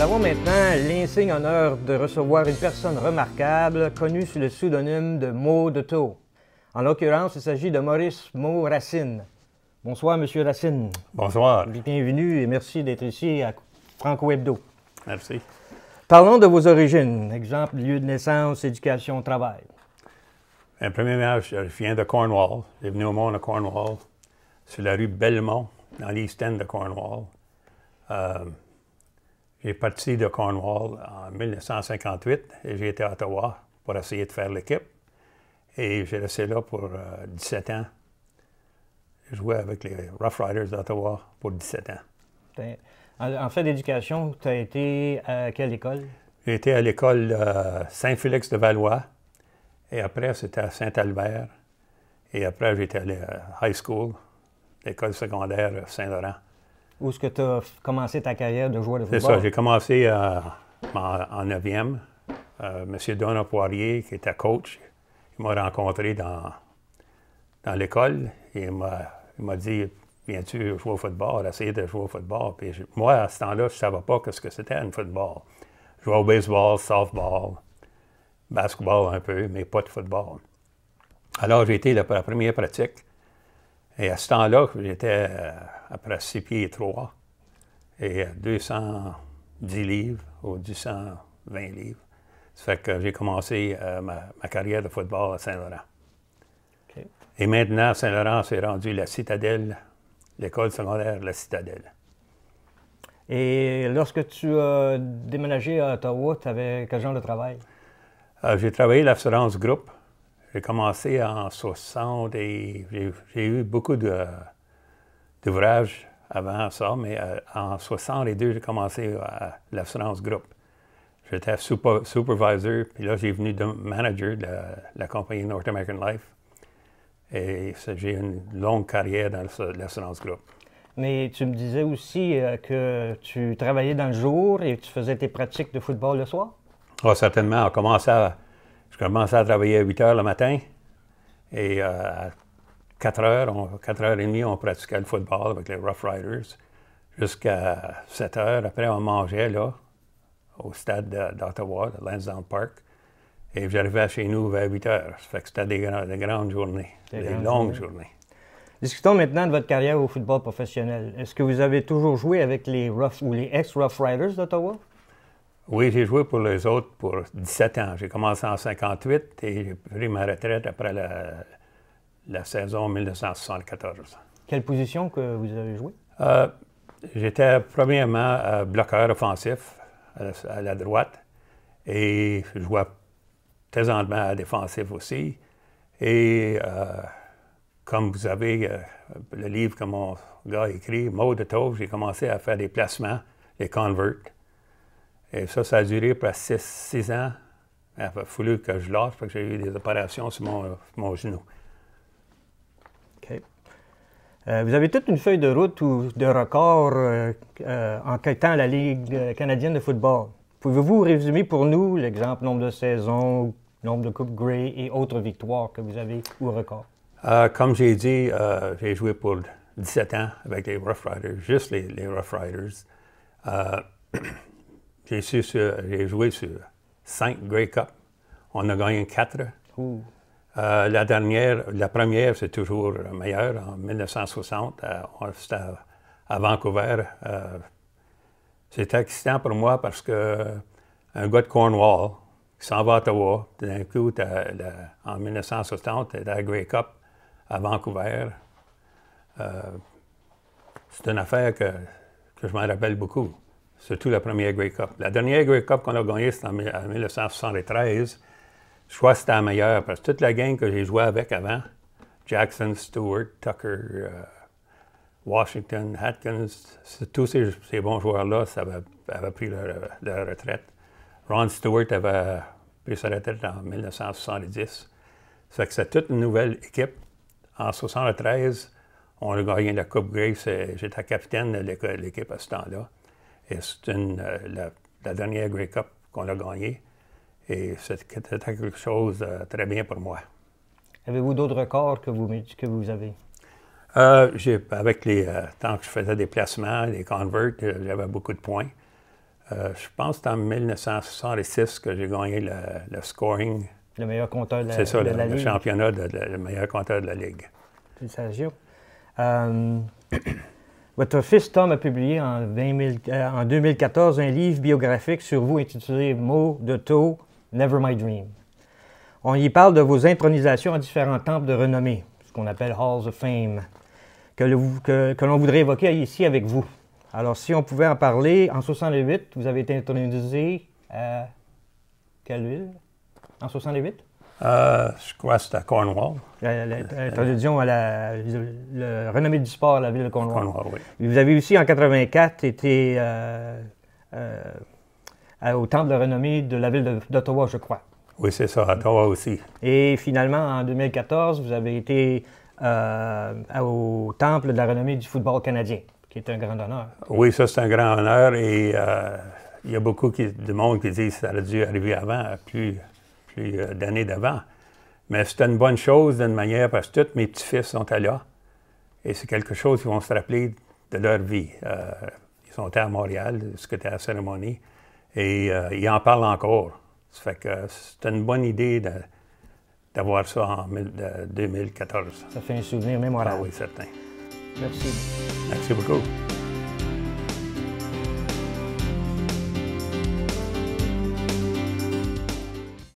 Nous avons maintenant l'insigne honneur de recevoir une personne remarquable connue sous le pseudonyme de Mo de En l'occurrence, il s'agit de Maurice Mo Racine. Bonsoir, Monsieur Racine. Bonsoir. Bienvenue et merci d'être ici à Franco Hebdo. Merci. Parlons de vos origines. Exemple, lieu de naissance, éducation, travail. Un premier je viens de Cornwall. Je suis venu au monde à Cornwall, sur la rue Belmont, dans l'East End de Cornwall. Euh, j'ai parti de Cornwall en 1958 et j'ai été à Ottawa pour essayer de faire l'équipe. Et j'ai resté là pour 17 euh, ans. J'ai joué avec les Rough Riders d'Ottawa pour 17 ans. En fait d'éducation, tu as été à quelle école? J'ai été à l'école euh, Saint-Félix de Valois. Et après, c'était à Saint-Albert. Et après, j'étais été à euh, High School, l'école secondaire Saint-Laurent. Où est-ce que tu as commencé ta carrière de joueur de football? C'est ça, j'ai commencé euh, en, 9e. Euh, monsieur M. Poirier, qui était coach, il m'a rencontré dans, dans l'école et il m'a dit Viens-tu jouer au football, essayer de jouer au football Puis moi, à ce temps-là, je ne savais pas ce que c'était un football. Je au baseball, softball, basketball un peu, mais pas de football. Alors, j'ai été la première pratique et à ce temps-là, j'étais euh, après 6 pieds et 3 et 210 euh, livres ou 220 livres. Ça fait que j'ai commencé euh, ma, carrière de football à Saint-Laurent. Et maintenant, Saint-Laurent s'est rendu la citadelle, l'école secondaire La Citadelle. Et lorsque tu as déménagé à Ottawa, tu avais quel genre de travail? j'ai travaillé l'assurance groupe j'ai commencé en 60 et j'ai eu beaucoup d'ouvrages avant ça, mais euh, en 62, j'ai commencé à l'assurance groupe. J'étais supervisor, puis là, j'ai venu de manager de la, compagnie North American Life. Et j'ai une longue carrière dans l'assurance groupe. Mais tu me disais aussi euh, que tu travaillais dans le jour et tu faisais tes pratiques de football le soir? Oh, certainement. On à, je commençais à travailler à 8 h le matin et euh, à 4 heures, on, 4 heures et demie, on pratiquait le football avec les Rough Riders jusqu'à 7 heures. Après, on mangeait là, au stade d'Ottawa, Lansdowne Park. Et j'arrivais chez nous vers 8 h Ça fait que c'était des, grandes journées, des, longues journées. journées. Discutons maintenant de votre carrière au football professionnel. Est-ce que vous avez toujours joué avec les Rough ou les ex-Rough Riders d'Ottawa? Oui, j'ai joué pour les autres pour 17 ans. J'ai commencé en 58 et j'ai pris ma retraite après la, saison 1974. Quelle position que vous avez joué? Euh, j'étais premièrement euh, bloqueur offensif à la, droite et je jouais présentement à défensif aussi. Et euh, comme vous avez le livre que mon gars a écrit, Mode de j'ai commencé à faire des placements, des « converts. Et ça, ça a duré presque de six ans. Il a fallu que je lâche parce que j'ai eu des opérations sur mon, genou. OK. Euh, vous avez toute une feuille de route ou de record euh, euh, en quittant la Ligue canadienne de football. Pouvez-vous résumer pour nous l'exemple nombre de saisons, nombre de Coupes Grey et autres victoires que vous avez ou records? comme j'ai dit, j'ai joué pour 17 ans avec les Rough Riders, juste les Rough Riders. J'ai, joué sur cinq Grey Cup. On a gagné quatre. Euh, la dernière, la première, c'est toujours meilleure, en 1960, à, Vancouver. Euh, c'est c'était excitant pour moi parce que euh, un gars de Cornwall qui s'en va à Ottawa, d'un coup, en 1960, tu la Grey Cup à Vancouver. c'est une affaire que, je me rappelle beaucoup surtout la première Grey Cup. La dernière Grey Cup qu'on a gagnée, c'était en, 1973. Je crois que c'était la meilleure, parce que toute la gang que j'ai joué avec avant, Jackson, Stewart, Tucker, euh, Washington, Atkins, tous ces, bons joueurs-là avaient, pris leur, retraite. Ron Stewart avait pris sa retraite en 1970. Ça que c'est toute une nouvelle équipe. En 1973, on a gagné la Coupe Grey. J'étais capitaine de l'équipe à ce temps-là. Et c'est euh, la, la, dernière Grey Cup qu'on a gagnée. Et c'était quelque chose de euh, très bien pour moi. Avez-vous d'autres records que vous, que vous avez? Euh, avec les temps que je faisais des placements, des converts, j'avais beaucoup de points. je pense que c'est en 1966 que j'ai gagné le, scoring. Le meilleur compteur de la, Ligue. C'est ça, le championnat de, le meilleur compteur de la Ligue. C'est Sergio. Votre fils Tom a publié en, 2014 euh, un livre biographique sur vous intitulé Mots de Tau, Never My Dream. On y parle de vos intronisations à différents temples de renommée, ce qu'on appelle Halls of Fame, que, l'on voudrait évoquer ici avec vous. Alors, si on pouvait en parler, en 68, vous avez été intronisé à quelle ville En 68 euh, je crois que c'était à Cornwall. L'introduction euh, à la, renommée du sport à la ville de Cornwall. Vous avez aussi, en 84, été euh, au temple de renommée de la ville d'Ottawa, je crois. Oui, c'est ça, Ottawa aussi. Et finalement, en 2014, vous avez été au temple de la renommée du football canadien, qui est un grand honneur. Oui, ça, c'est un grand honneur et il y a beaucoup qui, de monde qui dit que ça aurait dû arriver avant, puis plus euh, d'années d'avant. Mais c'était une bonne chose d'une manière parce que tous mes petits-fils sont allés et c'est quelque chose qu'ils vont se rappeler de leur vie. Euh, ils sont à Montréal, ce que à la cérémonie, et euh, ils en parlent encore. Ça fait que c'est une bonne idée d'avoir ça en 2014. Ça fait un souvenir mémorable. Ah oui, certain. Merci. Merci beaucoup.